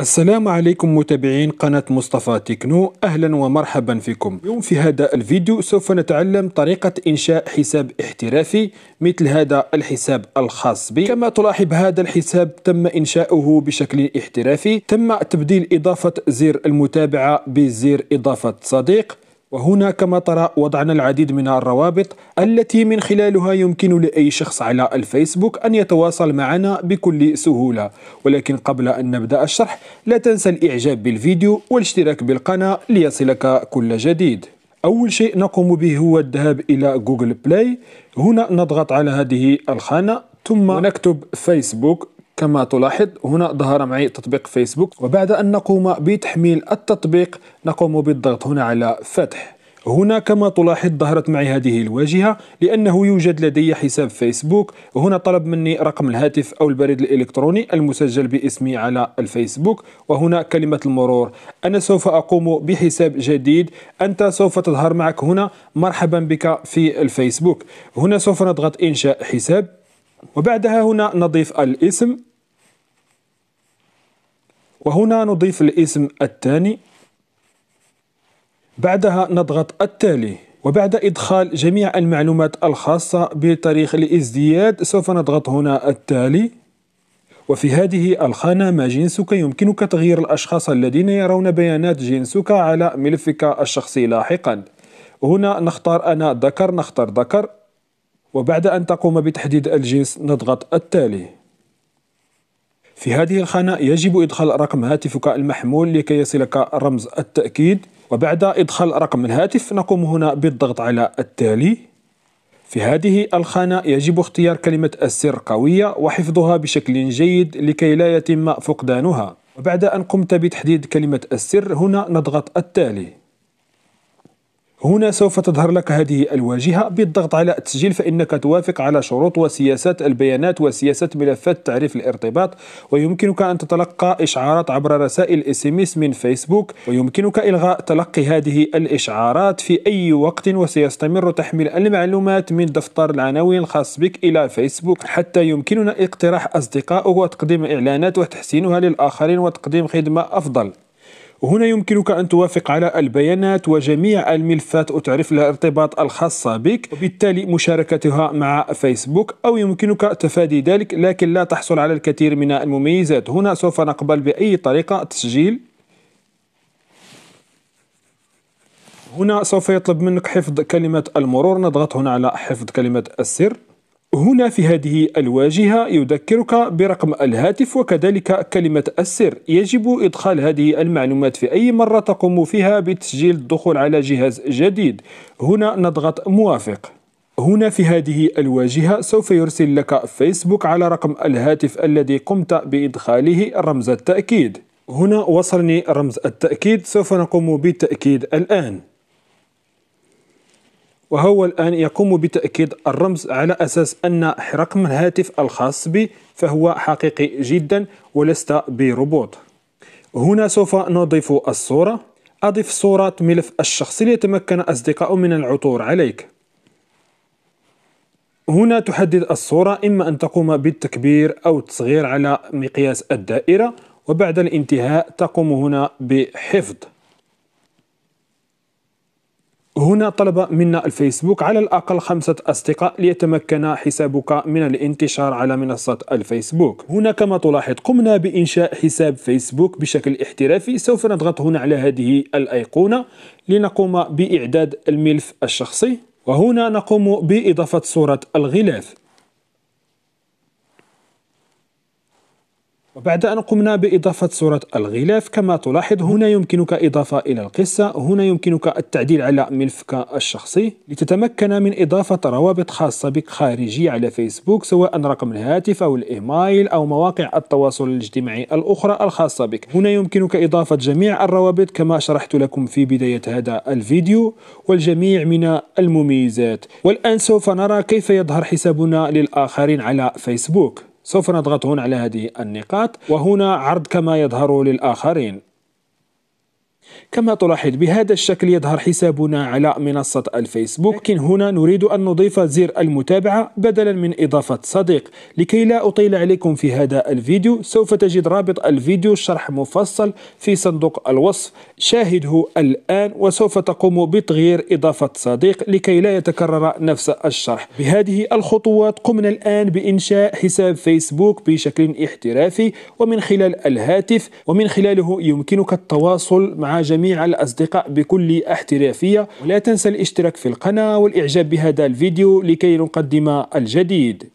السلام عليكم متابعين قناة مصطفى تكنو أهلا ومرحبا فيكم اليوم في هذا الفيديو سوف نتعلم طريقة إنشاء حساب احترافي مثل هذا الحساب الخاص بي كما تلاحظ هذا الحساب تم إنشاؤه بشكل احترافي تم تبديل إضافة زر المتابعة بزر إضافة صديق وهنا كما ترى وضعنا العديد من الروابط التي من خلالها يمكن لأي شخص على الفيسبوك أن يتواصل معنا بكل سهولة ولكن قبل أن نبدأ الشرح لا تنسى الإعجاب بالفيديو والاشتراك بالقناة ليصلك كل جديد أول شيء نقوم به هو الذهاب إلى جوجل بلاي هنا نضغط على هذه الخانة ثم نكتب فيسبوك كما تلاحظ هنا ظهر معي تطبيق فيسبوك وبعد أن نقوم بتحميل التطبيق نقوم بالضغط هنا على فتح هنا كما تلاحظ ظهرت معي هذه الواجهة لأنه يوجد لدي حساب فيسبوك هنا طلب مني رقم الهاتف أو البريد الإلكتروني المسجل باسمي على الفيسبوك وهنا كلمة المرور أنا سوف أقوم بحساب جديد أنت سوف تظهر معك هنا مرحبا بك في الفيسبوك هنا سوف نضغط إنشاء حساب وبعدها هنا نضيف الاسم وهنا نضيف الاسم الثاني بعدها نضغط التالي وبعد إدخال جميع المعلومات الخاصة بتاريخ الازدياد سوف نضغط هنا التالي وفي هذه الخانة ما جنسك يمكنك تغيير الأشخاص الذين يرون بيانات جنسك على ملفك الشخصي لاحقا هنا نختار أنا ذكر نختار ذكر وبعد أن تقوم بتحديد الجنس نضغط التالي في هذه الخانة يجب إدخال رقم هاتفك المحمول لكي يصلك رمز التأكيد وبعد إدخال رقم الهاتف نقوم هنا بالضغط على التالي في هذه الخانة يجب اختيار كلمة السر قوية وحفظها بشكل جيد لكي لا يتم فقدانها وبعد أن قمت بتحديد كلمة السر هنا نضغط التالي هنا سوف تظهر لك هذه الواجهة بالضغط على التسجيل فإنك توافق على شروط وسياسات البيانات وسياسات ملفات تعريف الارتباط ويمكنك أن تتلقى إشعارات عبر رسائل اس ام من فيسبوك ويمكنك إلغاء تلقي هذه الإشعارات في أي وقت وسيستمر تحميل المعلومات من دفتر العناوين الخاص بك إلى فيسبوك حتى يمكننا اقتراح أصدقائه وتقديم إعلانات وتحسينها للآخرين وتقديم خدمة أفضل هنا يمكنك أن توافق على البيانات وجميع الملفات وتعرف لها ارتباط الخاصة بك وبالتالي مشاركتها مع فيسبوك أو يمكنك تفادي ذلك لكن لا تحصل على الكثير من المميزات هنا سوف نقبل بأي طريقة تسجيل هنا سوف يطلب منك حفظ كلمة المرور نضغط هنا على حفظ كلمة السر هنا في هذه الواجهة يذكرك برقم الهاتف وكذلك كلمة السر يجب إدخال هذه المعلومات في أي مرة تقوم فيها بتسجيل الدخول على جهاز جديد هنا نضغط موافق هنا في هذه الواجهة سوف يرسل لك فيسبوك على رقم الهاتف الذي قمت بإدخاله رمز التأكيد هنا وصلني رمز التأكيد سوف نقوم بالتأكيد الآن وهو الآن يقوم بتأكيد الرمز على أساس أن رقم الهاتف الخاص بي فهو حقيقي جدا ولست بروبوت هنا سوف نضيف الصورة أضف صورة ملف الشخص ليتمكن أصدقاء من العثور عليك هنا تحدد الصورة إما أن تقوم بالتكبير أو التصغير على مقياس الدائرة وبعد الانتهاء تقوم هنا بحفظ هنا طلب منا الفيسبوك على الأقل خمسة أصدقاء ليتمكن حسابك من الانتشار على منصة الفيسبوك هنا كما تلاحظ قمنا بإنشاء حساب فيسبوك بشكل احترافي سوف نضغط هنا على هذه الأيقونة لنقوم بإعداد الملف الشخصي وهنا نقوم بإضافة صورة الغلاف وبعد أن قمنا بإضافة صورة الغلاف كما تلاحظ هنا يمكنك إضافة إلى القصة هنا يمكنك التعديل على ملفك الشخصي لتتمكن من إضافة روابط خاصة بك خارجية على فيسبوك سواء رقم الهاتف أو الإيميل أو مواقع التواصل الاجتماعي الأخرى الخاصة بك هنا يمكنك إضافة جميع الروابط كما شرحت لكم في بداية هذا الفيديو والجميع من المميزات والآن سوف نرى كيف يظهر حسابنا للآخرين على فيسبوك سوف نضغط هنا على هذه النقاط وهنا عرض كما يظهر للآخرين كما تلاحظ بهذا الشكل يظهر حسابنا على منصة الفيسبوك لكن هنا نريد أن نضيف زر المتابعة بدلا من إضافة صديق لكي لا أطيل عليكم في هذا الفيديو سوف تجد رابط الفيديو شرح مفصل في صندوق الوصف شاهده الآن وسوف تقوم بتغيير إضافة صديق لكي لا يتكرر نفس الشرح بهذه الخطوات قمنا الآن بإنشاء حساب فيسبوك بشكل احترافي ومن خلال الهاتف ومن خلاله يمكنك التواصل مع جميع الأصدقاء بكل احترافية ولا تنسى الاشتراك في القناة والإعجاب بهذا الفيديو لكي نقدم الجديد